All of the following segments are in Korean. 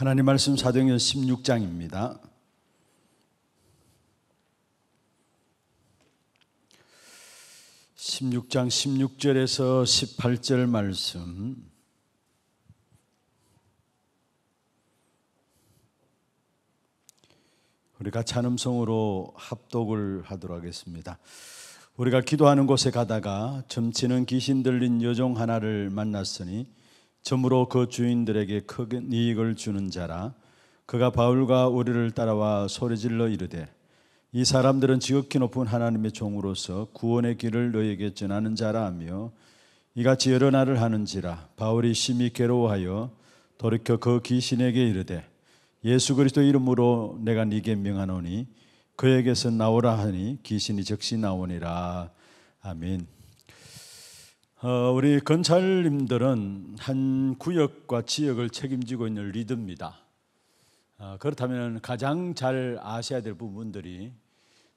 하나님 말씀 사도행전 16장입니다. (16장 16절에서 18절) 말씀 우리가 찬음성으로 합독을 하도록 하겠습니다. 우리가 기도하는 곳에 가다가 점치는 귀신 들린 여종 하나를 만났으니 점으로 그 주인들에게 큰 이익을 주는 자라 그가 바울과 우리를 따라와 소리질러 이르되 이 사람들은 지극히 높은 하나님의 종으로서 구원의 길을 너희에게 전하는 자라 하며 이같이 여러 날을 하는지라 바울이 심히 괴로워하여 돌이켜 그 귀신에게 이르되 예수 그리스도 이름으로 내가 네게 명하노니 그에게서 나오라 하니 귀신이 즉시 나오니라 아멘. 어, 우리 건찰님들은 한 구역과 지역을 책임지고 있는 리드입니다. 어, 그렇다면 가장 잘 아셔야 될 부분들이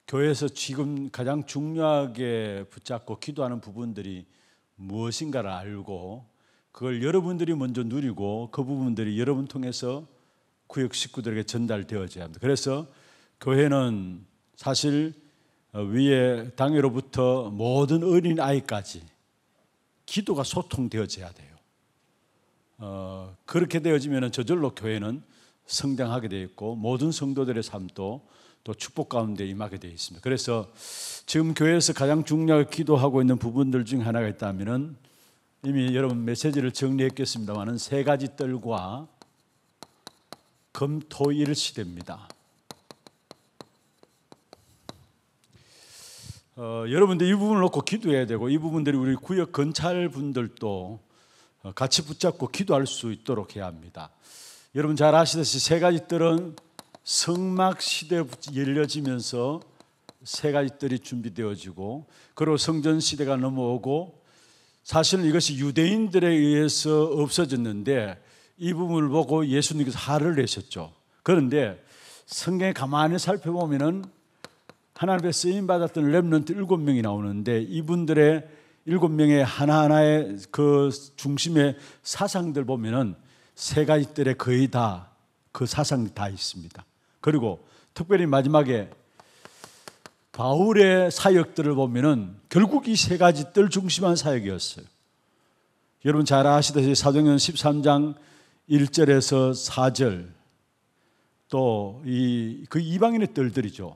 교회에서 지금 가장 중요하게 붙잡고 기도하는 부분들이 무엇인가를 알고 그걸 여러분들이 먼저 누리고 그 부분들이 여러분 통해서 구역 식구들에게 전달되어져야 합니다. 그래서 교회는 사실 위에 당회로부터 모든 어린 아이까지 기도가 소통되어져야 돼요. 어, 그렇게 되어지면 저절로 교회는 성장하게 되어 있고 모든 성도들의 삶도 또 축복 가운데 임하게 되어 있습니다. 그래서 지금 교회에서 가장 중요하게 기도하고 있는 부분들 중 하나가 있다면 이미 여러분 메시지를 정리했겠습니다만세 가지 뜰과 금토일 시대입니다. 어, 여러분들 이 부분을 놓고 기도해야 되고 이 부분들이 우리 구역 근찰 분들도 어, 같이 붙잡고 기도할 수 있도록 해야 합니다. 여러분 잘 아시듯이 세 가지 뜰은 성막 시대 열려지면서 세 가지 뜰이 준비되어지고 그리고 성전 시대가 넘어오고 사실은 이것이 유대인들에 의해서 없어졌는데 이 부분을 보고 예수님께서 화를 내셨죠. 그런데 성경에 가만히 살펴보면은 하나님께 쓰임 받았던 렘런트 일곱 명이 나오는데 이분들의 일곱 명의 하나하나의 그 중심의 사상들 보면은 세 가지 뜰에 거의 다 그 사상이 다 있습니다. 그리고 특별히 마지막에 바울의 사역들을 보면은 결국 이 세 가지 뜰 중심한 사역이었어요. 여러분 잘 아시다시피 사도행전 13장 1절에서 4절 또 이 그 이방인의 뜰들이죠.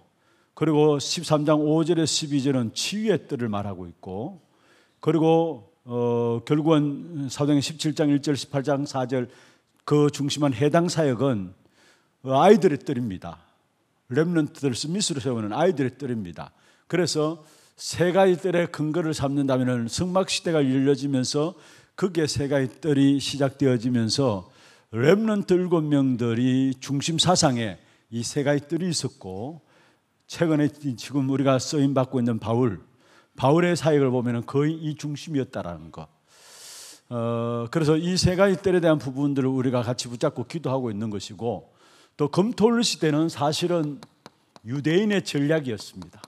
그리고 13장 5절에 서 12절은 치유의 뜰을 말하고 있고 그리고 어, 결국은 사도행 17장 1절 18장 4절 그 중심한 해당 사역은 아이들의 뜰입니다. 렘런트들 스미스로 세우는 아이들의 뜰입니다. 그래서 세 가지 뜰의 근거를 삼는다면 승막 시대가 열려지면서 그게 세 가지 뜰이 시작되어지면서 렘런트 일곱 명들이 중심 사상에 이세 가지 뜰이 있었고 최근에 지금 우리가 쓰임 받고 있는 바울, 바울의 사역을 보면 거의 이 중심이었다라는 것. 어, 그래서 이 세 가지 때에 대한 부분들을 우리가 같이 붙잡고 기도하고 있는 것이고 또 검토를 시대는 사실은 유대인의 전략이었습니다.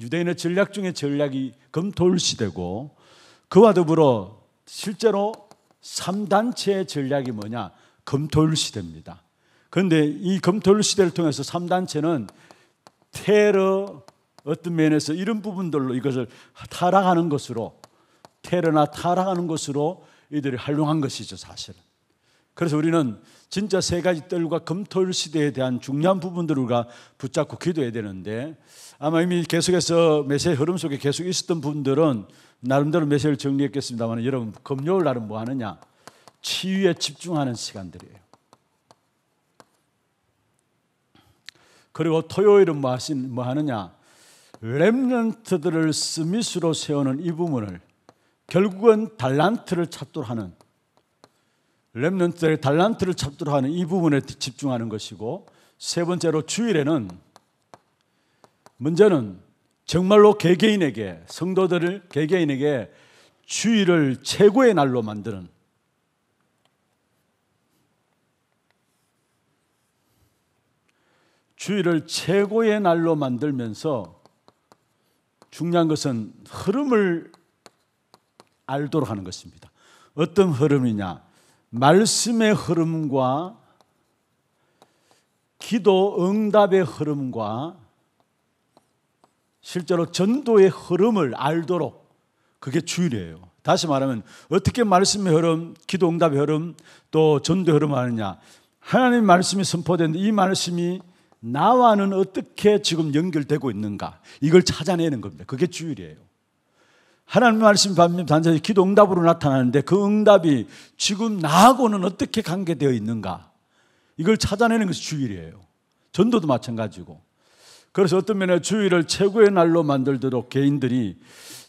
유대인의 전략 중에 전략이 검토를 시대고 그와 더불어 실제로 3단체의 전략이 뭐냐? 검토를 시대입니다. 그런데 이 검토 를 시대를 통해서 3단체는 테러 어떤 면에서 이런 부분들로 이것을 타락하는 것으로 테러나 타락하는 것으로 이들이 활용한 것이죠 사실은. 그래서 우리는 진짜 세 가지 뜰과 검토율 시대에 대한 중요한 부분들을 우리가 붙잡고 기도해야 되는데 아마 이미 계속해서 메시의 흐름 속에 계속 있었던 분들은 나름대로 메시를 정리했겠습니다만 여러분 금요일 날은 뭐 하느냐? 치유에 집중하는 시간들이에요. 그리고 토요일은 뭐, 하신, 뭐 하느냐? 렘넌트들을 스미스로 세우는 이 부분을 결국은 달란트를 찾도록 하는 렘넌트의 달란트를 찾도록 하는 이 부분에 집중하는 것이고 세 번째로 주일에는 문제는 정말로 개개인에게 성도들을 개개인에게 주일을 최고의 날로 만드는 주일을 최고의 날로 만들면서 중요한 것은 흐름을 알도록 하는 것입니다. 어떤 흐름이냐? 말씀의 흐름과 기도 응답의 흐름과 실제로 전도의 흐름을 알도록 그게 주일이에요. 다시 말하면 어떻게 말씀의 흐름, 기도 응답의 흐름, 또 전도의 흐름을 아느냐. 하나님 말씀이 선포되이 말씀이 나와는 어떻게 지금 연결되고 있는가 이걸 찾아내는 겁니다. 그게 주일이에요. 하나님 말씀 반면에 기도 응답으로 나타나는데 그 응답이 지금 나하고는 어떻게 관계되어 있는가 이걸 찾아내는 것이 주일이에요. 전도도 마찬가지고. 그래서 어떤 면에 주일을 최고의 날로 만들도록 개인들이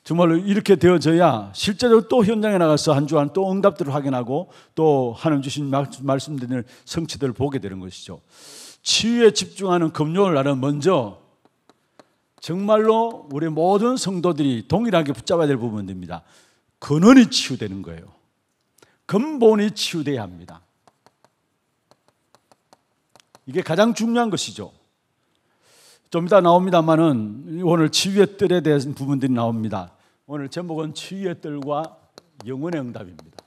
정말로 이렇게 되어져야 실제로 또 현장에 나가서 한 주간 또 응답들을 확인하고 또 하나님 주신 말씀드리는 성취들을 보게 되는 것이죠. 치유에 집중하는 금요일 날은 먼저 정말로 우리 모든 성도들이 동일하게 붙잡아야 될 부분입니다. 근원이 치유되는 거예요. 근본이 치유돼야 합니다. 이게 가장 중요한 것이죠. 좀 이따 나옵니다만은 오늘 치유의 뜰에 대한 부분들이 나옵니다. 오늘 제목은 치유의 뜰과 영혼의 응답입니다.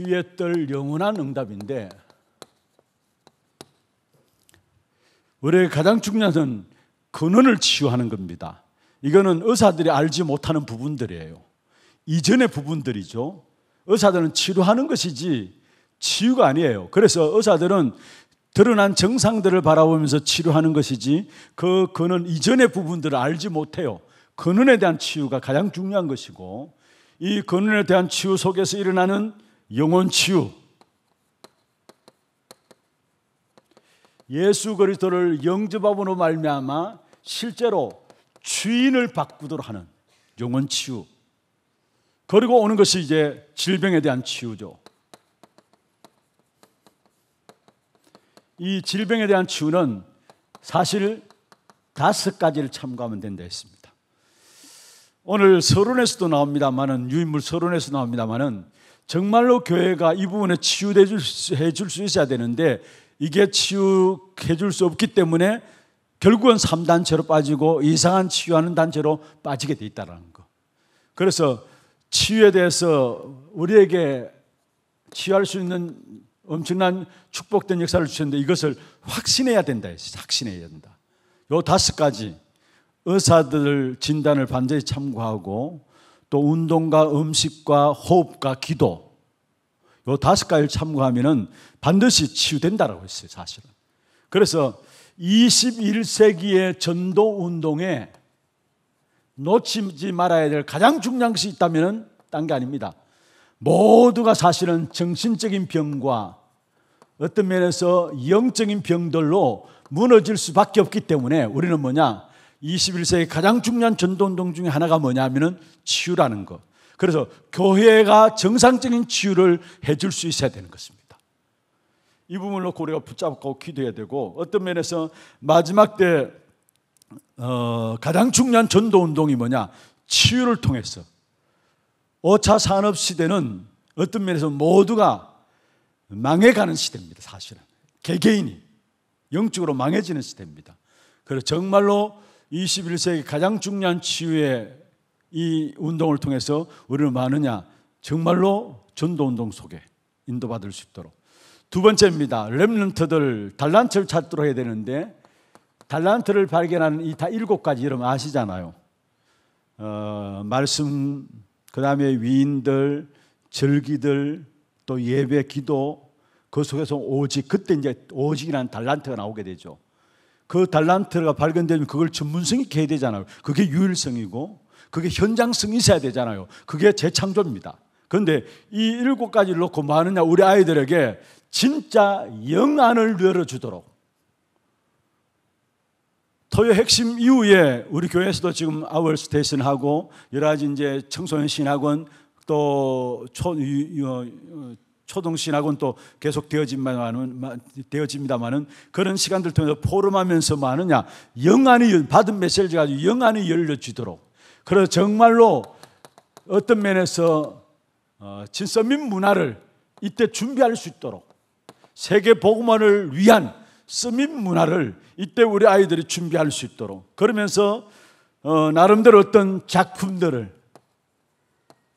주의 뜰 영원한 응답인데 우리의 가장 중요한 건 근원을 치유하는 겁니다. 이거는 의사들이 알지 못하는 부분들이에요. 이전의 부분들이죠. 의사들은 치료하는 것이지 치유가 아니에요. 그래서 의사들은 드러난 증상들을 바라보면서 치료하는 것이지 그 근원 이전의 부분들을 알지 못해요. 근원에 대한 치유가 가장 중요한 것이고 이 근원에 대한 치유 속에서 일어나는 영혼 치유. 예수 그리스도를 영접함으로 말미암아 실제로 주인을 바꾸도록 하는 영혼 치유. 그리고 오는 것이 이제 질병에 대한 치유죠. 이 질병에 대한 치유는 사실 다섯 가지를 참고하면 된다 했습니다. 오늘 서론에서도 나옵니다만은 유인물 서론에서 나옵니다만은 정말로 교회가 이 부분에 치유해 줄 수 있어야 되는데 이게 치유해 줄 수 없기 때문에 결국은 3단체로 빠지고 이상한 치유하는 단체로 빠지게 돼 있다는 거. 그래서 치유에 대해서 우리에게 치유할 수 있는 엄청난 축복된 역사를 주셨는데 이것을 확신해야 된다 했어 확신해야 된다. 요 다섯 가지 의사들 진단을 반드시 참고하고 또 운동과 음식과 호흡과 기도 이 다섯 가지를 참고하면 반드시 치유된다라고 했어요, 사실은. 그래서 21세기의 전도 운동에 놓치지 말아야 될 가장 중요한 것이 있다면딴게 아닙니다. 모두가 사실은 정신적인 병과 어떤 면에서 영적인 병들로 무너질 수밖에 없기 때문에 우리는 뭐냐? 21세기 가장 중요한 전도운동 중에 하나가 뭐냐면은 치유라는 것. 그래서 교회가 정상적인 치유를 해줄 수 있어야 되는 것입니다. 이 부분을 놓고 우리가 붙잡고 기도해야 되고 어떤 면에서 마지막 때 어, 가장 중요한 전도운동이 뭐냐? 치유를 통해서 5차 산업 시대는 어떤 면에서 모두가 망해가는 시대입니다. 사실은 개개인이 영적으로 망해지는 시대입니다. 그래서 정말로 21세기 가장 중요한 치유의 이 운동을 통해서 우리는 많으냐 뭐 정말로 전도 운동 속에 인도받을 수 있도록 두 번째입니다. 렘런트들 달란트를 찾도록 해야 되는데 달란트를 발견하는 이 다 일곱 가지 이름 아시잖아요. 어, 말씀 그 다음에 위인들 절기들 또 예배 기도 그 속에서 오직 그때 이제 오직이라는 달란트가 나오게 되죠. 그 달란트가 발견되면 그걸 전문성이 있게 해야 되잖아요. 그게 유일성이고 그게 현장성이 있어야 되잖아요. 그게 재창조입니다. 그런데 이 일곱 가지를 놓고 뭐하느냐 우리 아이들에게 진짜 영안을 열어주도록 토요 핵심 이후에 우리 교회에서도 지금 아월 스테이션 하고 여러 가지 이제 청소년 신학원 또 초, 어, 초동신학은 또 계속 되어집니다만은, 되어집니다만은 그런 시간들 통해서 포럼하면서 뭐 하느냐. 영안이, 받은 메시지 가 영안이 열려지도록. 그래서 정말로 어떤 면에서 진서민 어, 문화를 이때 준비할 수 있도록 세계 복음화를 위한 서민 문화를 이때 우리 아이들이 준비할 수 있도록 그러면서 어, 나름대로 어떤 작품들을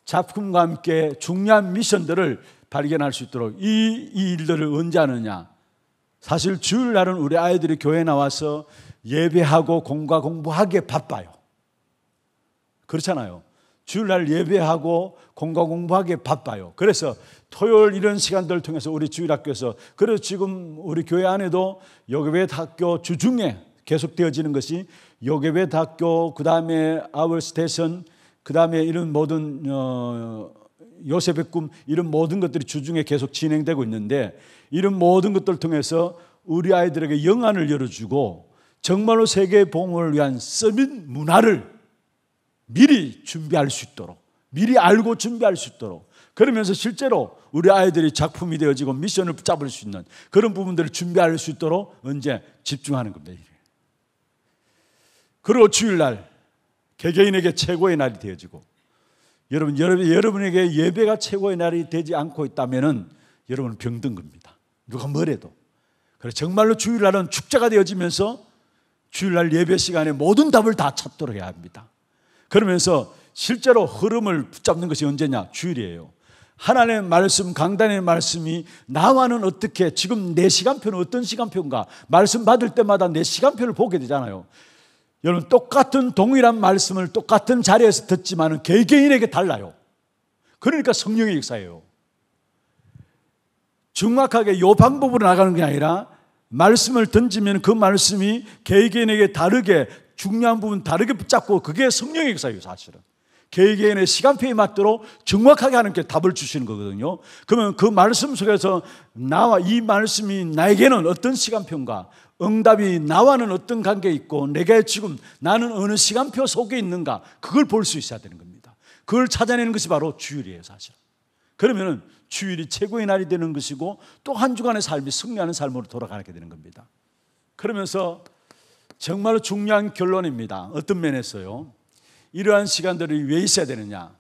작품과 함께 중요한 미션들을 발견할 수 있도록 이, 이 일들을 언제 하느냐. 사실 주일날은 우리 아이들이 교회 나와서 예배하고 공과 공부하기에 바빠요. 그렇잖아요. 주일날 예배하고 공과 공부하기에 바빠요. 그래서 토요일 이런 시간들을 통해서 우리 주일학교에서 그리고 지금 우리 교회 안에도 여교회 학교 주중에 계속되어지는 것이 여교회 학교 그 다음에 아울 스테이션 그 다음에 이런 모든 어, 요셉의 꿈 이런 모든 것들이 주중에 계속 진행되고 있는데 이런 모든 것들을 통해서 우리 아이들에게 영안을 열어주고 정말로 세계의 봉헌을 위한 서민 문화를 미리 준비할 수 있도록 미리 알고 준비할 수 있도록 그러면서 실제로 우리 아이들이 작품이 되어지고 미션을 붙 잡을 수 있는 그런 부분들을 준비할 수 있도록 언제 집중하는 겁니다. 그리고 주일날 개개인에게 최고의 날이 되어지고 여러분, 여러분, 여러분에게 예배가 최고의 날이 되지 않고 있다면 여러분은 병든 겁니다. 누가 뭐래도. 그래 정말로 주일날은 축제가 되어지면서 주일날 예배 시간에 모든 답을 다 찾도록 해야 합니다. 그러면서 실제로 흐름을 붙잡는 것이 언제냐? 주일이에요. 하나님의 말씀, 강단의 말씀이 나와는 어떻게 지금 내 시간표는 어떤 시간표인가? 말씀 받을 때마다 내 시간표를 보게 되잖아요. 여러분 똑같은 동일한 말씀을 똑같은 자리에서 듣지만 개개인에게 달라요. 그러니까 성령의 역사예요. 정확하게 요 방법으로 나가는 게 아니라 말씀을 던지면 그 말씀이 개개인에게 다르게 중요한 부분 다르게 붙잡고 그게 성령의 역사예요 사실은. 개개인의 시간표에 맞도록 정확하게 하나님께 답을 주시는 거거든요. 그러면 그 말씀 속에서 나와 이 말씀이 나에게는 어떤 시간표인가? 응답이 나와는 어떤 관계 있고 내가 지금 나는 어느 시간표 속에 있는가? 그걸 볼 수 있어야 되는 겁니다. 그걸 찾아내는 것이 바로 주일이에요, 사실. 그러면은 주일이 최고의 날이 되는 것이고 또 한 주간의 삶이 승리하는 삶으로 돌아가게 되는 겁니다. 그러면서 정말로 중요한 결론입니다. 어떤 면에서요? 이러한 시간들이 왜 있어야 되느냐?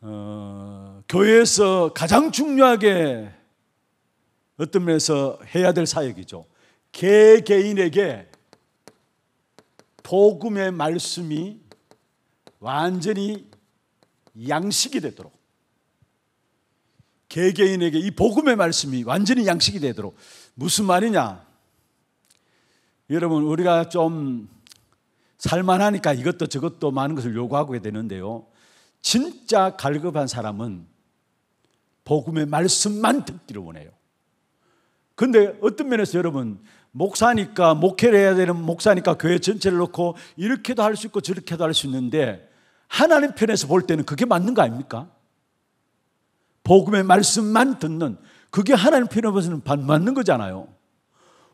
어, 교회에서 가장 중요하게 어떤 면에서 해야 될 사역이죠. 개개인에게 복음의 말씀이 완전히 양식이 되도록 개개인에게 이 복음의 말씀이 완전히 양식이 되도록 무슨 말이냐? 여러분 우리가 좀 살만하니까 이것도 저것도 많은 것을 요구하고 되는데요. 진짜 갈급한 사람은 복음의 말씀만 듣기를 원해요. 근데 어떤 면에서 여러분 목사니까 목회를 해야 되는 목사니까 교회 전체를 놓고 이렇게도 할 수 있고 저렇게도 할 수 있는데 하나님 편에서 볼 때는 그게 맞는 거 아닙니까? 복음의 말씀만 듣는 그게 하나님 편에서는 맞는 거잖아요.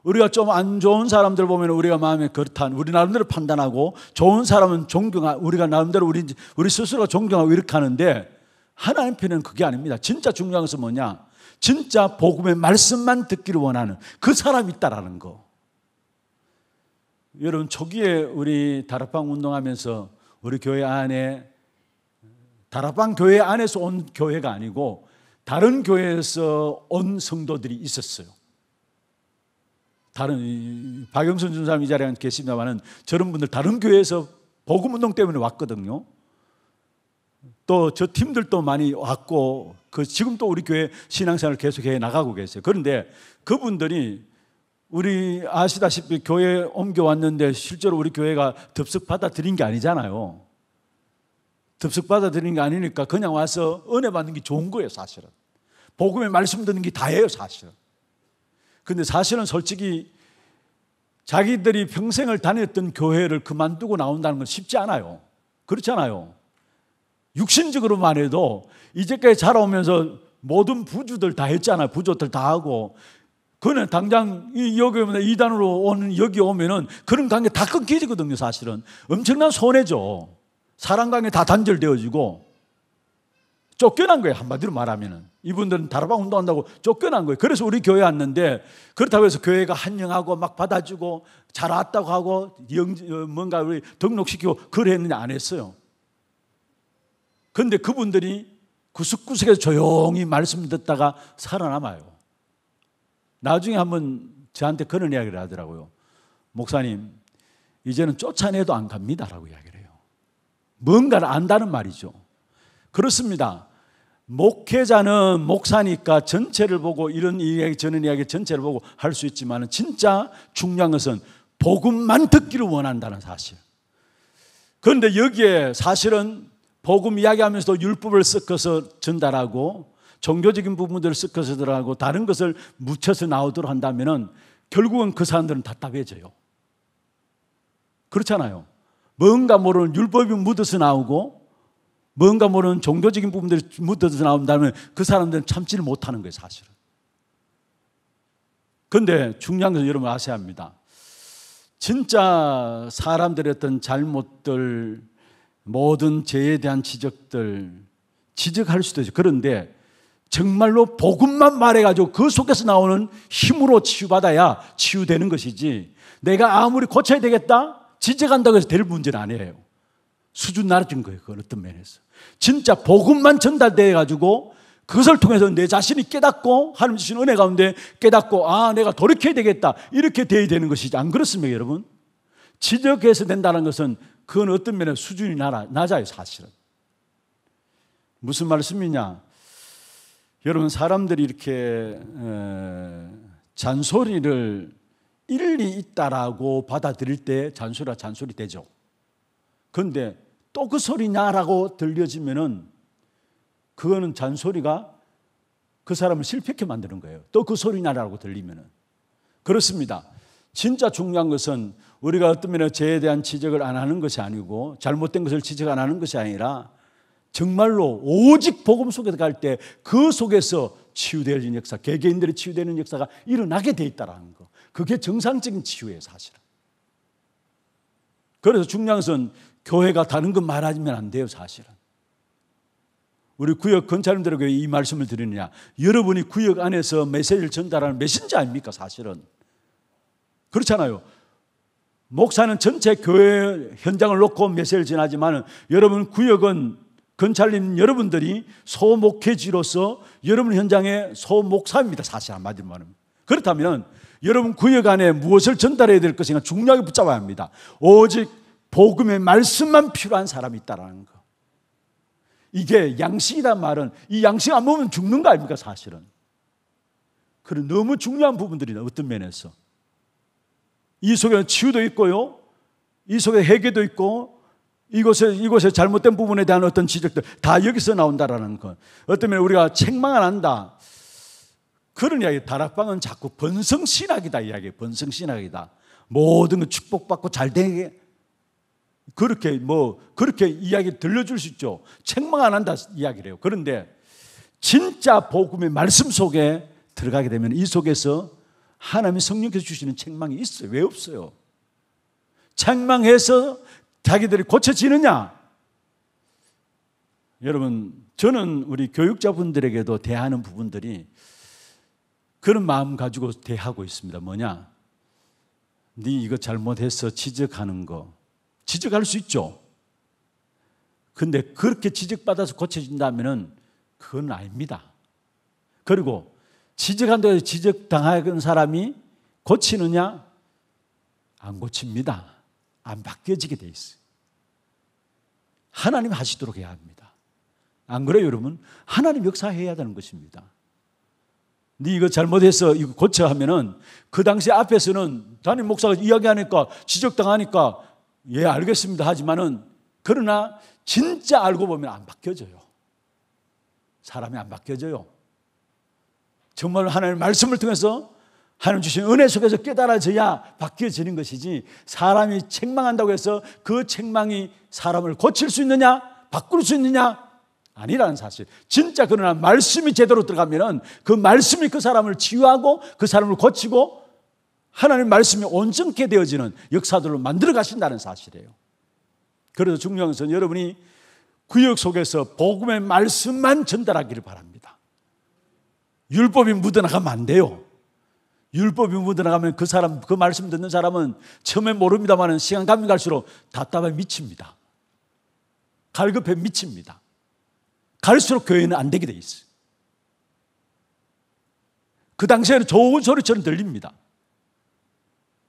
우리가 좀 안 좋은 사람들 보면 우리가 마음에 그렇한 우리 나름대로 판단하고 좋은 사람은 존경하 고 우리가 나름대로 우리 우리 스스로 존경하고 이렇게 하는데 하나님 편에는 그게 아닙니다. 진짜 중요한 것은 뭐냐? 진짜 복음의 말씀만 듣기를 원하는 그 사람이 있다라는 거. 여러분 초기에 우리 다락방 운동하면서 우리 교회 안에 다락방 교회 안에서 온 교회가 아니고 다른 교회에서 온 성도들이 있었어요. 다른 박영순 전사님 이 자리에 계십니다만은 저런 분들 다른 교회에서 복음 운동 때문에 왔거든요. 또 저 팀들도 많이 왔고 그 지금 도 우리 교회 신앙생활 계속해 나가고 계세요. 그런데 그분들이 우리 아시다시피 교회 옮겨 왔는데 실제로 우리 교회가 덥석 받아들인 게 아니잖아요. 덥석 받아들인 게 아니니까 그냥 와서 은혜 받는 게 좋은 거예요, 사실은. 복음의 말씀 듣는 게 다예요, 사실은. 근데 사실은 솔직히 자기들이 평생을 다녔던 교회를 그만두고 나온다는 건 쉽지 않아요. 그렇잖아요. 육신적으로만 해도 이제까지 자라오면서 모든 부주들 다 했잖아요. 부조들 다 하고. 그는 당장 여기 오면 이단으로 오는 여기 오면은 그런 관계 다 끊기거든요, 사실은. 엄청난 손해죠. 사랑 관계 다 단절되어지고 쫓겨난 거예요. 한마디로 말하면은. 이분들은 다락방 운동한다고 쫓겨난 거예요. 그래서 우리 교회 왔는데 그렇다고 해서 교회가 환영하고막 받아주고 잘 왔다고 하고 영, 어, 뭔가 우리 등록시키고 그랬느냐 안 했어요. 그런데 그분들이 구석구석에서 조용히 말씀 듣다가 살아남아요. 나중에 한번 저한테 그런 이야기를 하더라고요. 목사님, 이제는 쫓아내도 안 갑니다라고 이야기를 해요. 뭔가를 안다는 말이죠. 그렇습니다. 목회자는 목사니까 전체를 보고 이런 이야기 저런 이야기 전체를 보고 할 수 있지만 진짜 중요한 것은 복음만 듣기를 원한다는 사실. 그런데 여기에 사실은 복음 이야기하면서도 율법을 섞어서 전달하고 종교적인 부분들을 섞어서 들어가고 다른 것을 묻혀서 나오도록 한다면 결국은 그 사람들은 답답해져요. 그렇잖아요. 뭔가 모르는 율법이 묻어서 나오고 뭔가 모르는 종교적인 부분들이 묻어져 서 나온다면 그 사람들은 참지를 못하는 거예요, 사실은. 근데 중요한 것은 여러분 아셔야 합니다. 진짜 사람들의 어떤 잘못들, 모든 죄에 대한 지적들, 지적할 수도 있어요. 그런데 정말로 복음만 말해가지고 그 속에서 나오는 힘으로 치유받아야 치유되는 것이지 내가 아무리 고쳐야 되겠다? 지적한다고 해서 될 문제는 아니에요. 수준 낮은 거예요. 그건 어떤 면에서. 진짜 복음만 전달돼 가지고 그것을 통해서 내 자신이 깨닫고 하나님 주신 은혜 가운데 깨닫고 아 내가 돌이켜야 되겠다 이렇게 돼야 되는 것이지 안 그렇습니까 여러분? 지적해서 된다는 것은 그건 어떤 면에 수준이 낮아요 사실은 무슨 말씀이냐 여러분 사람들이 이렇게 잔소리를 일리 있다라고 받아들일 때 잔소리가 잔소리 되죠 그런데 또그 소리냐라고 들려지면은 그거는 잔소리가 그 사람을 실패케 만드는 거예요. 또 그 소리냐라고 들리면은. 그렇습니다. 진짜 중요한 것은 우리가 어떤 면에 죄에 대한 지적을 안 하는 것이 아니고 잘못된 것을 지적 안 하는 것이 아니라 정말로 오직 복음 속에 서갈 때 그 속에서 그 치유될 역사, 개개인들이 치유되는 역사가 일어나게 돼 있다라는 거. 그게 정상적인 치유예요, 사실은. 그래서 중요한 것은 교회가 다른 것 말하면 안 돼요, 사실은. 우리 구역 권찰님들에게 이 말씀을 드리느냐. 여러분이 구역 안에서 메시지를 전달하는 메신저 아닙니까, 사실은. 그렇잖아요. 목사는 전체 교회 현장을 놓고 메시지를 전하지만 여러분 구역은 권찰님 여러분들이 소목회지로서 여러분 현장의 소목사입니다. 사실 한마디로 말하면. 그렇다면 여러분 구역 안에 무엇을 전달해야 될 것인가 중요하게 붙잡아야 합니다. 오직 복음의 말씀만 필요한 사람이 있다라는 거. 이게 양식이란 말은 이 양식 안 먹으면 죽는 거 아닙니까 사실은. 그런 너무 중요한 부분들이다 어떤 면에서. 이 속에는 치유도 있고요. 이 속에 해결도 있고 이곳에 이곳에 잘못된 부분에 대한 어떤 지적들 다 여기서 나온다라는 것. 어떤 면에 우리가 책망을 한다. 그런 이야기 다락방은 자꾸 번성신학이다 이야기 번성신학이다. 모든 걸 축복받고 잘 되게 그렇게 뭐 그렇게 이야기 들려줄 수 있죠. 책망 안 한다 이야기를 해요. 그런데 진짜 복음의 말씀 속에 들어가게 되면 이 속에서 하나님의 성령께서 주시는 책망이 있어요. 왜 없어요? 책망해서 자기들이 고쳐지느냐? 여러분, 저는 우리 교육자분들에게도 대하는 부분들이 그런 마음 가지고 대하고 있습니다. 뭐냐? 네 이거 잘못해서 지적하는 거. 지적할 수 있죠. 근데 그렇게 지적받아서 고쳐진다면은 그건 아닙니다. 그리고 지적한다고 지적당하는 사람이 고치느냐? 안 고칩니다. 안 바뀌어지게 돼 있어요. 하나님 하시도록 해야 합니다. 안 그래요, 여러분? 하나님 역사해야 되는 것입니다. 네 이거 잘못해서 이거 고쳐 하면은 그 당시 앞에서는 담임 목사가 이야기하니까 지적당하니까 예, 알겠습니다. 하지만은 그러나 진짜 알고 보면 안 바뀌어져요. 사람이 안 바뀌어져요. 정말 하나님 말씀을 통해서 하나님 주신 은혜 속에서 깨달아져야 바뀌어지는 것이지 사람이 책망한다고 해서 그 책망이 사람을 고칠 수 있느냐 바꿀 수 있느냐 아니라는 사실. 진짜 그러나 말씀이 제대로 들어가면은 그 말씀이 그 사람을 치유하고 그 사람을 고치고 하나님 말씀이 온전케 되어지는 역사들로 만들어 가신다는 사실이에요. 그래서 중요한 것은 여러분이 구역 속에서 복음의 말씀만 전달하기를 바랍니다. 율법이 묻어나가면 안 돼요. 율법이 묻어나가면 그 사람, 그 말씀 듣는 사람은 처음에 모릅니다만 시간 가면 갈수록 답답해 미칩니다. 갈급해 미칩니다. 갈수록 교회는 안 되게 돼 있어요. 그 당시에는 좋은 소리처럼 들립니다.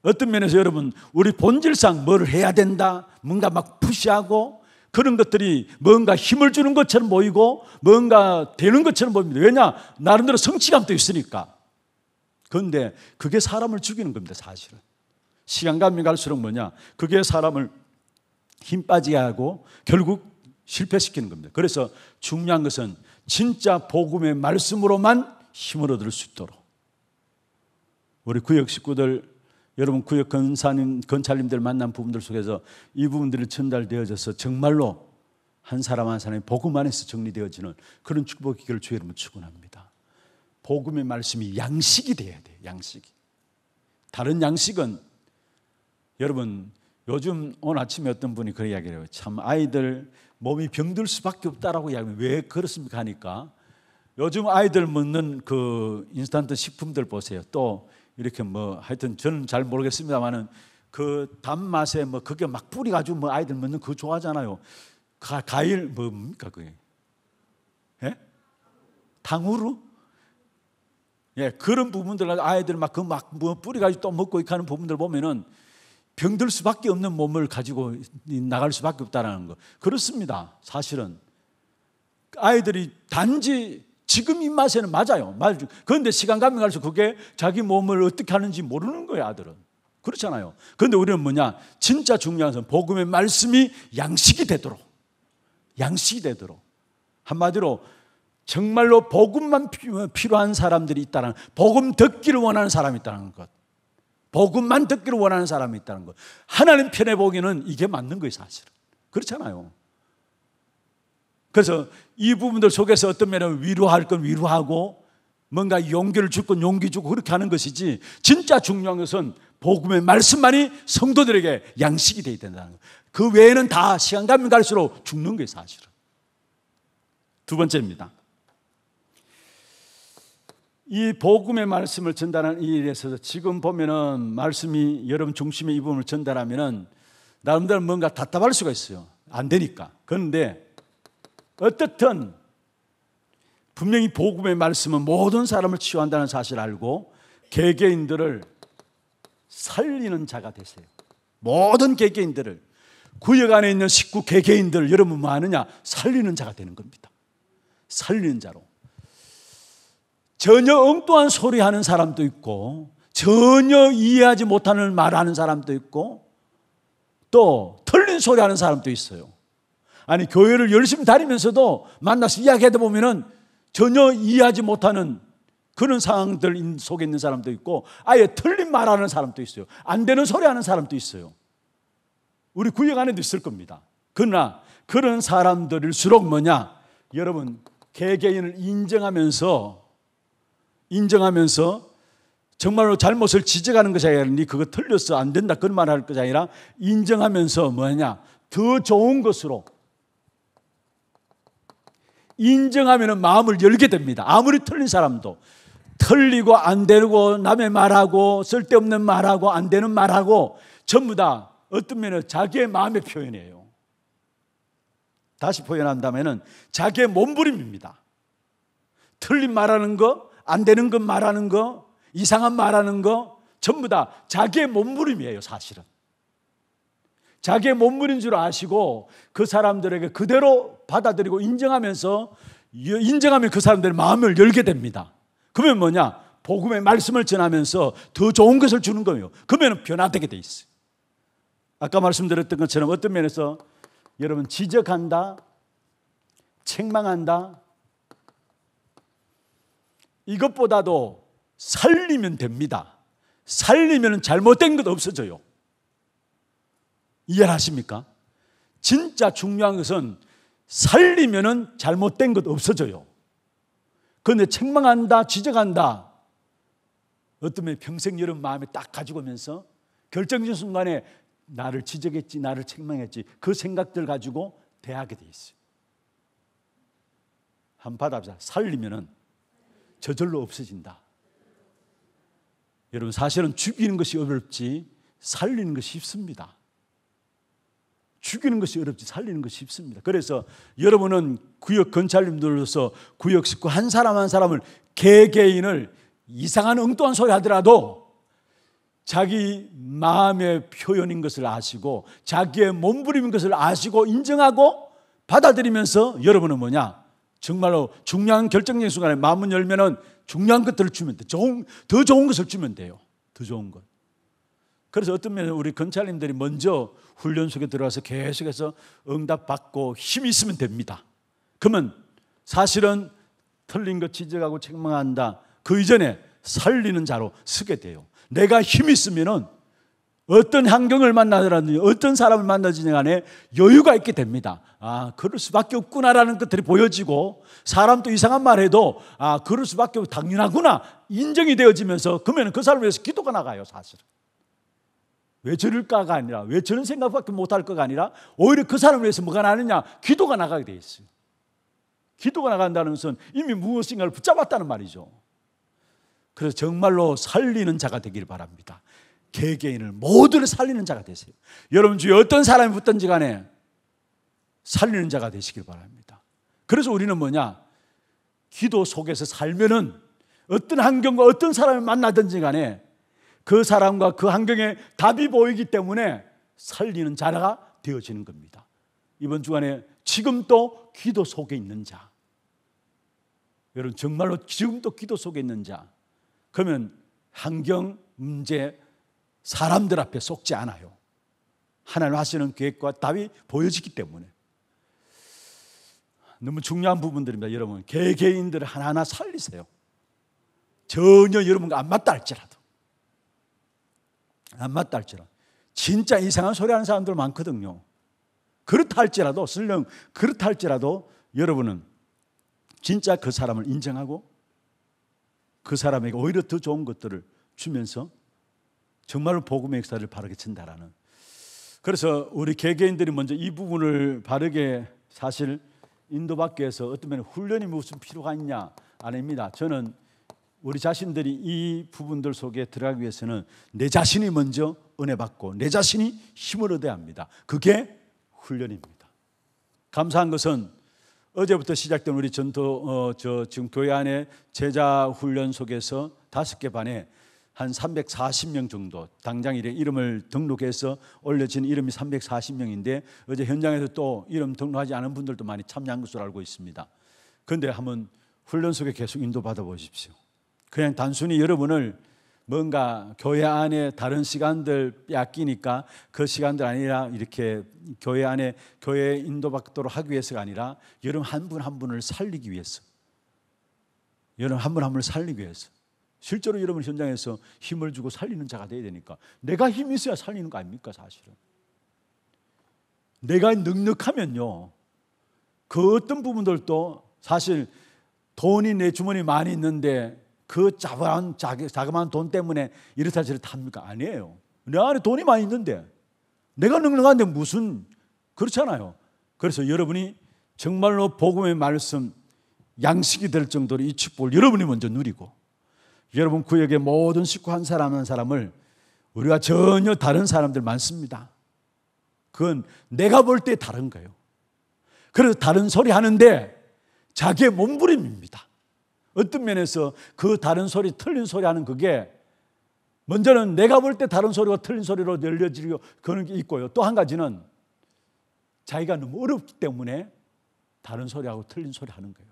어떤 면에서 여러분 우리 본질상 뭘 해야 된다 뭔가 막 푸시하고 그런 것들이 뭔가 힘을 주는 것처럼 보이고 뭔가 되는 것처럼 보입니다 왜냐 나름대로 성취감도 있으니까 그런데 그게 사람을 죽이는 겁니다 사실은 시간감이 갈수록 뭐냐 그게 사람을 힘 빠지게 하고 결국 실패시키는 겁니다 그래서 중요한 것은 진짜 복음의 말씀으로만 힘을 얻을 수 있도록 우리 구역 식구들 여러분 구역 건사님, 건찰님들 만난 부분들 속에서 이 부분들이 전달되어져서 정말로 한 사람 한 사람이 복음 안에서 정리되어지는 그런 축복의 길을 주의 이름으로 축합니다 복음의 말씀이 양식이 돼야 돼요. 양식이. 다른 양식은 여러분 요즘 오늘 아침에 어떤 분이 그런 이야기를 해요. 참 아이들 몸이 병들 수밖에 없다라고 이야기하면 왜 그렇습니까 하니까 요즘 아이들 먹는 그 인스턴트 식품들 보세요. 또 이렇게 뭐 하여튼 저는 잘 모르겠습니다만은 그 단맛에 뭐 그게 막뿌리가지고뭐 아이들 먹는 그거 좋아하잖아요. 가, 가일 뭡니까 그게? 예? 당후루 예, 그런 부분들 아이들 막 그 막 뭐 뿌리가지고또 먹고 이렇게 하는 부분들 보면은 병들 수밖에 없는 몸을 가지고 나갈 수밖에 없다라는 거. 그렇습니다. 사실은 아이들이 단지 지금 입맛에는 맞아요. 맞아요. 그런데 시간 가면 갈수록 그게 자기 몸을 어떻게 하는지 모르는 거예요, 아들은. 그렇잖아요. 그런데 우리는 뭐냐? 진짜 중요한 것은 복음의 말씀이 양식이 되도록. 양식이 되도록. 한마디로 정말로 복음만 필요한 사람들이 있다는 복음 듣기를 원하는 사람이 있다는 것. 복음만 듣기를 원하는 사람이 있다는 것. 하나님 편에 보기는 이게 맞는 거예요, 사실은. 그렇잖아요. 그래서 이 부분들 속에서 어떤 면은 위로할 건 위로하고 뭔가 용기를 주건 용기 주고 그렇게 하는 것이지 진짜 중요한 것은 복음의 말씀만이 성도들에게 양식이 되어야 된다는 거. 예요그 외에는 다 시간 가면 갈수록 죽는 게 사실은. 두 번째입니다. 이 복음의 말씀을 전달하는 이 일에서 지금 보면은 말씀이 여러분 중심의 이 부분을 전달하면은 나름대로 뭔가 답답할 수가 있어요. 안 되니까. 그런데 어떻든 분명히 복음의 말씀은 모든 사람을 치유한다는 사실을 알고 개개인들을 살리는 자가 되세요. 모든 개개인들을 구역 안에 있는 식구 개개인들 여러분 뭐 하느냐? 살리는 자가 되는 겁니다. 살리는 자로. 전혀 엉뚱한 소리 하는 사람도 있고 전혀 이해하지 못하는 말하는 사람도 있고 또 틀린 소리 하는 사람도 있어요. 아니 교회를 열심히 다니면서도 만나서 이야기하다 보면은 전혀 이해하지 못하는 그런 상황들 속에 있는 사람도 있고 아예 틀린 말하는 사람도 있어요. 안 되는 소리 하는 사람도 있어요. 우리 구역 안에도 있을 겁니다. 그러나 그런 사람들일수록 뭐냐? 여러분 개개인을 인정하면서 인정하면서 정말로 잘못을 지적하는 것이 아니라 니 그거 틀렸어 안 된다 그런 말 할 것이 아니라 인정하면서 뭐냐 더 좋은 것으로 인정하면 마음을 열게 됩니다. 아무리 틀린 사람도. 틀리고 안 되고 남의 말하고 쓸데없는 말하고 안 되는 말하고 전부 다 어떤 면에 자기의 마음의 표현이에요. 다시 표현한다면 자기의 몸부림입니다. 틀린 말하는 거, 안 되는 것 말하는 거, 이상한 말하는 거 전부 다 자기의 몸부림이에요, 사실은. 자기의 몸무린 줄 아시고 그 사람들에게 그대로 받아들이고 인정하면서 인정하면 그 사람들의 마음을 열게 됩니다. 그러면 뭐냐? 복음의 말씀을 전하면서 더 좋은 것을 주는 거예요. 그러면 변화되게 돼 있어요. 아까 말씀드렸던 것처럼 어떤 면에서 여러분 지적한다, 책망한다, 이것보다도 살리면 됩니다. 살리면 잘못된 것 없어져요. 이해를 하십니까? 진짜 중요한 것은 살리면 잘못된 것 없어져요. 그런데 책망한다, 지적한다. 어떤 면 평생 여름 마음에 딱 가지고 오면서 결정적인 순간에 나를 지적했지, 나를 책망했지 그 생각들 가지고 대하게 돼 있어요. 한 받아보자. 살리면 저절로 없어진다. 여러분 사실은 죽이는 것이 어렵지 살리는 것이 쉽습니다. 죽이는 것이 어렵지 살리는 것이 쉽습니다. 그래서 여러분은 구역 건찰님들로서 구역 식구 한 사람 한 사람을 개개인을 이상한 엉뚱한 소리 하더라도 자기 마음의 표현인 것을 아시고 자기의 몸부림인 것을 아시고 인정하고 받아들이면서 여러분은 뭐냐? 정말로 중요한 결정적인 순간에 마음을 열면은 중요한 것들을 주면 돼. 좋은, 더 좋은 것을 주면 돼요. 더 좋은 것. 그래서 어떤 면에 서 우리 경찰님들이 먼저 훈련 속에 들어가서 계속해서 응답받고 힘이 있으면 됩니다. 그러면 사실은 틀린 거 지적하고 책망한다. 그 이전에 살리는 자로 쓰게 돼요. 내가 힘이 있으면은 어떤 환경을 만나든지 어떤 사람을 만나든 간에 여유가 있게 됩니다. 아, 그럴 수밖에 없구나라는 것들이 보여지고 사람도 이상한 말 해도 아, 그럴 수밖에 당연하구나 인정이 되어지면서 그러면 그 사람을 위해서 기도가 나가요, 사실은. 왜 저럴까가 아니라 왜 저런 생각밖에 못할 거가 아니라 오히려 그 사람을 위해서 뭐가 나느냐 기도가 나가게 돼 있어요. 기도가 나간다는 것은 이미 무엇인가를 붙잡았다는 말이죠. 그래서 정말로 살리는 자가 되기를 바랍니다. 개개인을 모두를 살리는 자가 되세요. 여러분 주에 어떤 사람이 붙든지 간에 살리는 자가 되시길 바랍니다. 그래서 우리는 뭐냐? 기도 속에서 살면은 어떤 환경과 어떤 사람을 만나든지 간에 그 사람과 그 환경에 답이 보이기 때문에 살리는 자라가 되어지는 겁니다. 이번 주간에 지금도 기도 속에 있는 자. 여러분, 정말로 지금도 기도 속에 있는 자. 그러면 환경, 문제, 사람들 앞에 속지 않아요. 하나님 하시는 계획과 답이 보여지기 때문에. 너무 중요한 부분들입니다. 여러분, 개개인들 하나하나 살리세요. 전혀 여러분과 안 맞다 할지라도. 안 맞다 할지라 진짜 이상한 소리 하는 사람들 많거든요. 그렇다 할지라도 설령 그렇다 할지라도 여러분은 진짜 그 사람을 인정하고 그 사람에게 오히려 더 좋은 것들을 주면서 정말로 복음의 역사를 바르게 친다라는 그래서 우리 개개인들이 먼저 이 부분을 바르게 사실 인도받기 위해서 어떤 면에 훈련이 무슨 필요가 있냐 아닙니다. 저는 우리 자신들이 이 부분들 속에 들어가기 위해서는 내 자신이 먼저 은혜 받고 내 자신이 힘을 얻어야 합니다. 그게 훈련입니다. 감사한 것은 어제부터 시작된 우리 전도 어, 저 지금 교회 안에 제자 훈련 속에서 다섯 개 반에 한 340명 정도 당장 이름을 래이 등록해서 올려진 이름이 340명인데 어제 현장에서 또 이름 등록하지 않은 분들도 많이 참여한 것으로 알고 있습니다. 그런데 한번 훈련 속에 계속 인도받아 보십시오. 그냥 단순히 여러분을 뭔가 교회 안에 다른 시간들 빼앗기니까 그 시간들 아니라 이렇게 교회 안에 교회 인도받도록 하기 위해서가 아니라 여러분 한 분한 한 분을 살리기 위해서 여러분 한 분 한 분을 살리기 위해서 실제로 여러분 현장에서 힘을 주고 살리는 자가 돼야 되니까 내가 힘이 있어야 살리는 거 아닙니까 사실은 내가 능력하면요 그 어떤 부분들도 사실 돈이 내 주머니 많이 있는데 그 자그마한, 자그마한 돈 때문에 이렇다 저를다니까 아니에요. 내 안에 돈이 많이 있는데 내가 능력한데 무슨 그렇잖아요. 그래서 여러분이 정말로 복음의 말씀 양식이 될 정도로 이 축복을 여러분이 먼저 누리고 여러분 구역의 모든 식구 한 사람 한 사람을 우리가 전혀 다른 사람들 많습니다. 그건 내가 볼 때 다른 거예요. 그래서 다른 소리 하는데 자기의 몸부림입니다. 어떤 면에서 그 다른 소리, 틀린 소리 하는 그게 먼저는 내가 볼 때 다른 소리가 틀린 소리로 열려지려 그런 게 있고요. 또 한 가지는 자기가 너무 어렵기 때문에 다른 소리하고 틀린 소리 하는 거예요.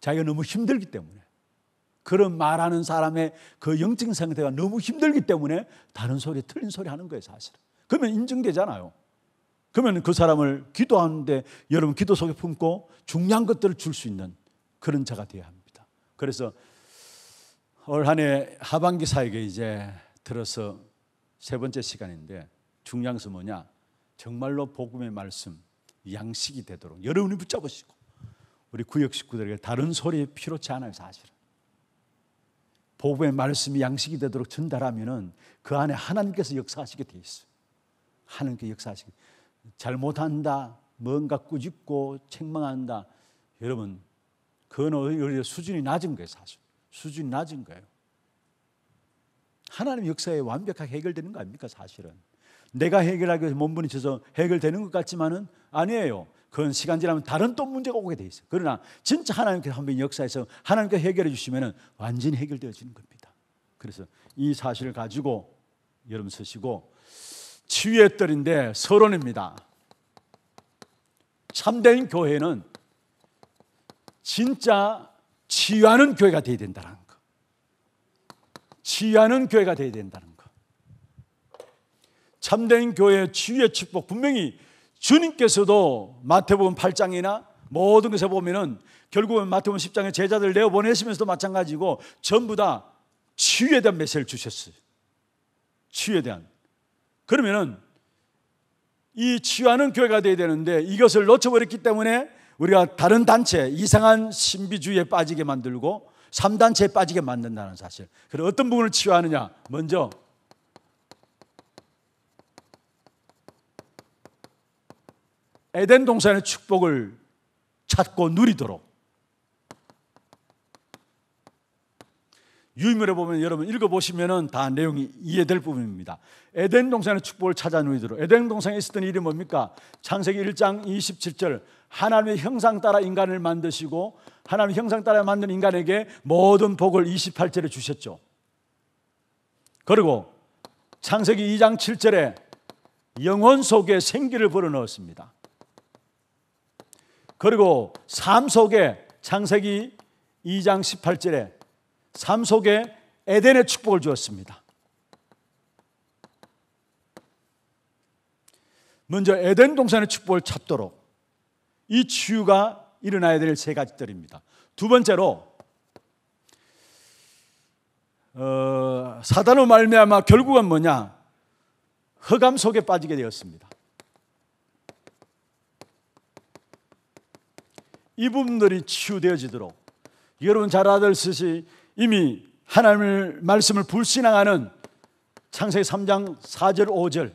자기가 너무 힘들기 때문에. 그런 말하는 사람의 그 영증 상태가 너무 힘들기 때문에 다른 소리, 틀린 소리 하는 거예요, 사실. 그러면 인증되잖아요. 그러면 그 사람을 기도하는데 여러분 기도 속에 품고 중요한 것들을 줄 수 있는 그런 자가 되어야 합니다. 그래서 올 한 해 하반기 사역에 이제 들어서 세 번째 시간인데 중요한 것은 뭐냐? 정말로 복음의 말씀 양식이 되도록 여러분이 붙잡으시고 우리 구역 식구들에게 다른 소리 필요치 않아요 사실은 복음의 말씀이 양식이 되도록 전달하면은 그 안에 하나님께서 역사하시게 돼 있어요 하나님께 역사하시게 잘못한다 뭔가 꾸짖고 책망한다 여러분 그건 오히려 수준이 낮은 거예요, 사실. 수준이 낮은 거예요. 하나님 역사에 완벽하게 해결되는 거 아닙니까, 사실은. 내가 해결하기 위해서 몸부림쳐서 해결되는 것 같지만은 아니에요. 그건 시간 지나면 다른 또 문제가 오게 돼 있어요. 그러나 진짜 하나님께서 한번 역사에서 하나님께 해결해 주시면은 완전히 해결되어지는 겁니다. 그래서 이 사실을 가지고 여러분 쓰시고 치유의 떨인데 서론입니다. 참된 교회는 진짜 치유하는 교회가 되어야 된다는 거. 치유하는 교회가 되어야 된다는 거. 참된 교회의 치유의 축복 분명히 주님께서도 마태복음 8장이나 모든 것에 보면은 결국은 마태복음 10장에 제자들 내어 보내시면서도 마찬가지고 전부 다 치유에 대한 메시지를 주셨어요. 치유에 대한. 그러면은 이 치유하는 교회가 되어야 되는데 이것을 놓쳐버렸기 때문에 우리가 다른 단체, 이상한 신비주의에 빠지게 만들고 3단체에 빠지게 만든다는 사실. 그리고 어떤 부분을 치유하느냐? 먼저 에덴 동산의 축복을 찾고 누리도록 유의물에 보면 여러분 읽어보시면 다 내용이 이해될 부분입니다. 에덴 동산의 축복을 찾아 누리도록 에덴 동산에 있었던 일이 뭡니까? 창세기 1장 27절 하나님의 형상 따라 인간을 만드시고 하나님의 형상 따라 만든 인간에게 모든 복을 28절에 주셨죠. 그리고 창세기 2장 7절에 영혼 속에 생기를 불어넣었습니다. 그리고 삶 속에 창세기 2장 18절에 삶 속에 에덴의 축복을 주었습니다. 먼저 에덴 동산의 축복을 찾도록 이 치유가 일어나야 될 세 가지 뜰입니다. 두 번째로 어, 사단의 말미암아 결국은 뭐냐? 허감 속에 빠지게 되었습니다. 이 부분들이 치유되어지도록 여러분 잘 아들듯이 이미 하나님의 말씀을 불신앙하는 창세기 3장 4절 5절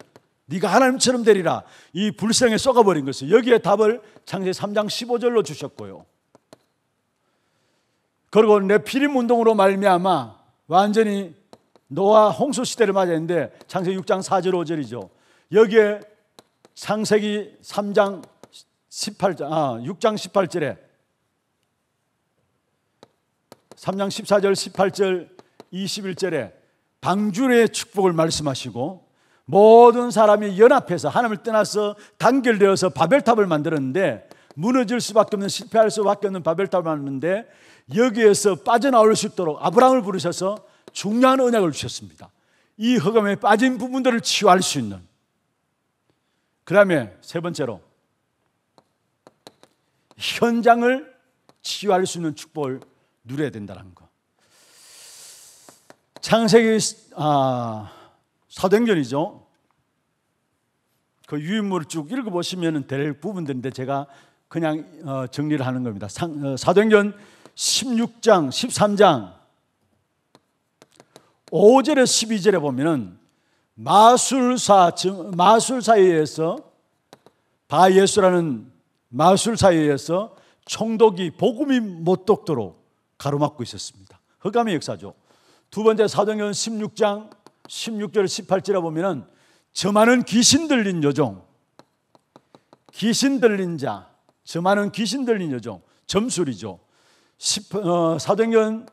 네가 하나님처럼 되리라. 이 불생에 썩어버린 것이 여기에 답을 창세 3장 15절로 주셨고요. 그리고 내피림 운동으로 말미암아 완전히 노아 홍수 시대를 맞았는데 창세 6장 4절 5절이죠. 여기에 창세기 3장 18장 아 6장 18절에 3장 14절 18절 21절에 방주의 축복을 말씀하시고 모든 사람이 연합해서 하나님을 떠나서 단결되어서 바벨탑을 만들었는데 무너질 수밖에 없는 실패할 수밖에 없는 바벨탑을 만드는데 여기에서 빠져나올 수 있도록 아브라함을 부르셔서 중요한 언약을 주셨습니다. 이허암에 빠진 부분들을 치유할 수 있는. 그 다음에 세 번째로 현장을 치유할 수 있는 축복을 누려야 된다는 거. 창세기 아, 사도행전이죠. 그 유인물을 쭉 읽어보시면 될 부분들인데 제가 그냥 어, 정리를 하는 겁니다. 어, 사도행전 16장, 13장 5절에 12절에 보면은 마술사 마술사에 의해서 바 예수라는 마술사에 의해서 총독이 복음이 못 독도록 가로막고 있었습니다. 흑암의 역사죠. 두 번째 사도행전 16장 16절 18절에 보면은 저 많은 귀신 들린 요정. 귀신 들린 자, 저 많은 귀신 들린 요정. 점술이죠. 어, 사도행전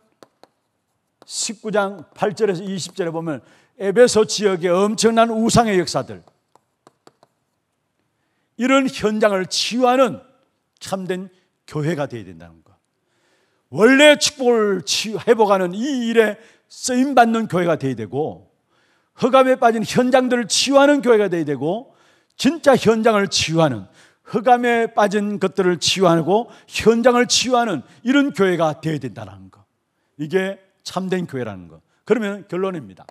19장 8절에서 20절에 보면 에베소 지역의 엄청난 우상의 역사들, 이런 현장을 치유하는 참된 교회가 되어야 된다는 것. 원래 축복을 회복하는 이 일에 쓰임받는 교회가 되어야 되고, 허감에 빠진 현장들을 치유하는 교회가 되어야 되고 진짜 현장을 치유하는 허감에 빠진 것들을 치유하고 현장을 치유하는 이런 교회가 되어야 된다는 거. 이게 참된 교회라는 거. 그러면 결론입니다.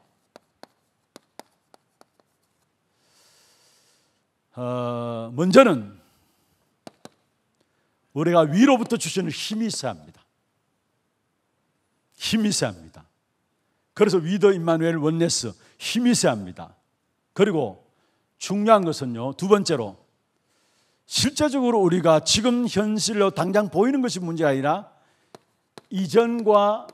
어, 먼저는 우리가 위로부터 주시는 힘이 있어야 합니다. 힘이 있어야 합니다. 그래서 위더 임마누엘 원네스 힘이 세 합니다. 그리고 중요한 것은요. 두 번째로 실제적으로 우리가 지금 현실로 당장 보이는 것이 문제가 아니라 이전과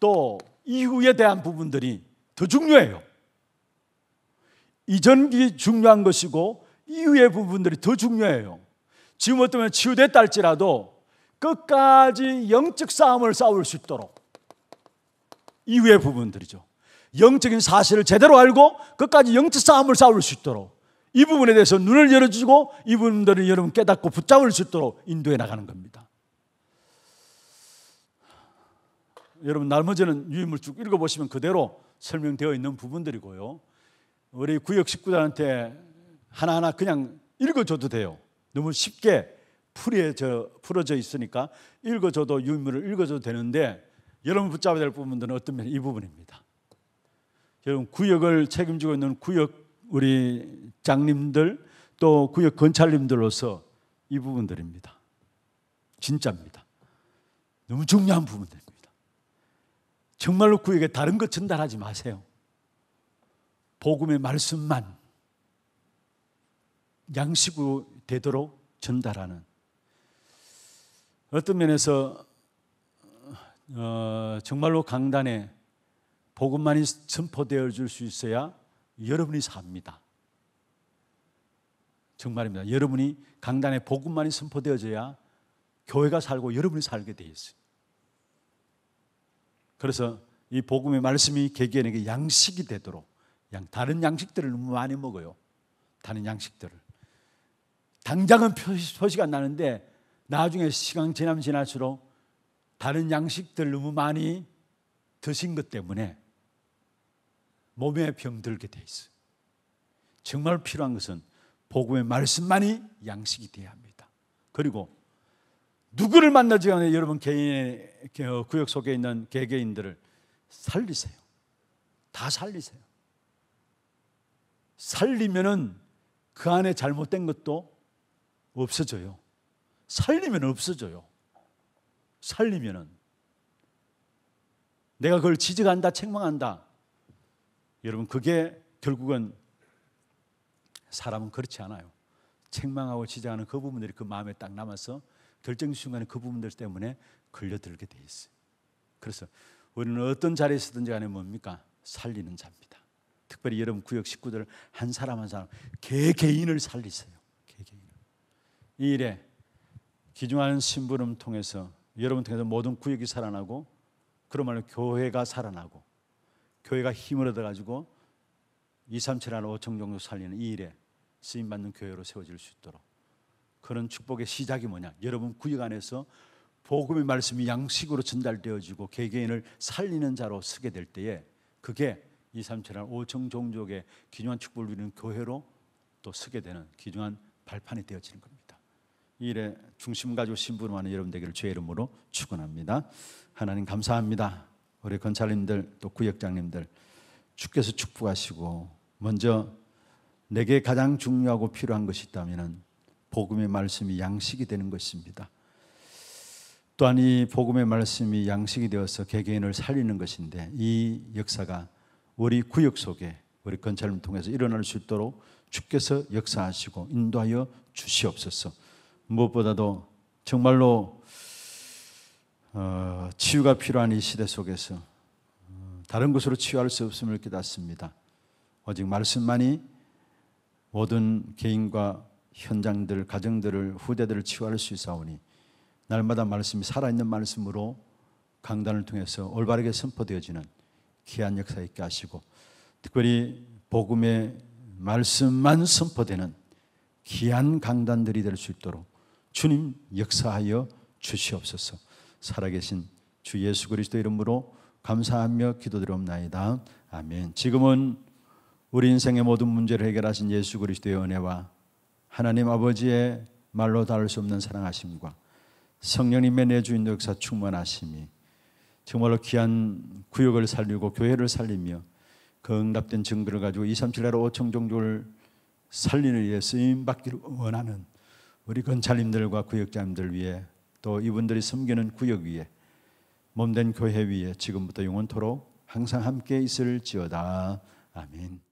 또 이후에 대한 부분들이 더 중요해요. 이전이 중요한 것이고 이후의 부분들이 더 중요해요. 지금 어쩌면 치유됐다 할지라도 끝까지 영적 싸움을 싸울 수 있도록 이후의 부분들이죠. 영적인 사실을 제대로 알고 끝까지 영적 싸움을 싸울 수 있도록 이 부분에 대해서 눈을 열어주고 이 부분들을 여러분 깨닫고 붙잡을 수 있도록 인도해 나가는 겁니다. 여러분 날머지는 유임을 쭉 읽어보시면 그대로 설명되어 있는 부분들이고요. 우리 구역 식구들한테 하나하나 그냥 읽어줘도 돼요. 너무 쉽게 풀이 풀어져 있으니까 읽어줘도 유물을 읽어줘도 되는데 여러분 붙잡아야 될 부분들은 어떤 면이 이 부분입니다. 여러분 구역을 책임지고 있는 구역 우리 장님들 또 구역 건찰님들로서 이 부분들입니다. 진짜입니다. 너무 중요한 부분들입니다. 정말로 구역에 다른 것 전달하지 마세요. 복음의 말씀만 양식으로 되도록 전달하는 어떤 면에서 어, 정말로 강단에 복음만이 선포되어 줄 수 있어야 여러분이 삽니다. 정말입니다. 여러분이 강단에 복음만이 선포되어져야 교회가 살고 여러분이 살게 되어 있어요. 그래서 이 복음의 말씀이 개개인에게 양식이 되도록 다른 양식들을 너무 많이 먹어요. 다른 양식들을. 당장은 표시가 나는데 나중에 시간 지나면 지날수록 다른 양식들 너무 많이 드신 것 때문에 몸에 병들게 돼 있어요. 정말 필요한 것은 복음의 말씀만이 양식이 되어야 합니다. 그리고 누구를 만나지 않 간에 여러분 개인의 어, 구역 속에 있는 개개인들을 살리세요. 다 살리세요. 살리면은 그 안에 잘못된 것도 없어져요. 살리면 없어져요. 살리면은 내가 그걸 지적한다, 책망한다. 여러분 그게 결국은 사람은 그렇지 않아요. 책망하고 지적하는 그 부분들이 그 마음에 딱 남아서 결정 순간에 그 부분들 때문에 걸려들게 돼 있어요. 그래서 우리는 어떤 자리에서든지 간에 뭡니까? 살리는 자입니다. 특별히 여러분 구역 식구들 한 사람 한 사람 개 개인을 살리세요. 개 개인. 이 일에 귀중한신부름 통해서 여러분 통해서 모든 구역이 살아나고 그러므로 교회가 살아나고 교회가 힘을 얻어가지고 237 안에 5천 정도 살리는 이 일에 쓰임받는 교회로 세워질 수 있도록 그런 축복의 시작이 뭐냐 여러분 구역 안에서 복음의 말씀이 양식으로 전달되어지고 개개인을 살리는 자로 쓰게 될 때에 그게 237한 5천 종족의 귀중한 축복을 누리는 교회로 또 쓰게 되는 귀중한 발판이 되어지는 겁니다. 일에 중심 가지고 신부름하는 여러분 되기를 주의 이름으로 축원합니다. 하나님 감사합니다. 우리 권찰님들 또 구역장님들 주께서 축복하시고 먼저 내게 가장 중요하고 필요한 것이 있다면은 복음의 말씀이 양식이 되는 것입니다. 또한 이 복음의 말씀이 양식이 되어서 개개인을 살리는 것인데 이 역사가 우리 구역 속에 우리 건찰을 통해서 일어날 수 있도록 주께서 역사하시고 인도하여 주시옵소서. 무엇보다도 정말로 어, 치유가 필요한 이 시대 속에서 어, 다른 것으로 치유할 수 없음을 깨닫습니다. 오직 말씀만이 모든 개인과 현장들, 가정들을, 후대들을 치유할 수 있사오니 날마다 말씀이 살아있는 말씀으로 강단을 통해서 올바르게 선포되어지는 귀한 역사 있게 하시고 특별히 복음의 말씀만 선포되는 귀한 강단들이 될 수 있도록 주님 역사하여 주시옵소서. 살아계신 주 예수 그리스도 이름으로 감사하며 기도드리옵나이다. 아멘. 지금은 우리 인생의 모든 문제를 해결하신 예수 그리스도의 은혜와 하나님 아버지의 말로 닿을 수 없는 사랑하심과 성령님의 내주인 역사 충만하심이 정말로 귀한 구역을 살리고 교회를 살리며 그 응답된 증거를 가지고 237나라 5천 종족을 살리는 일에 쓰임 받기를 원하는 우리 건찰님들과 구역자님들 위해 또 이분들이 섬기는 구역 위에 몸된 교회 위에 지금부터 영원토록 항상 함께 있을지어다. 아멘.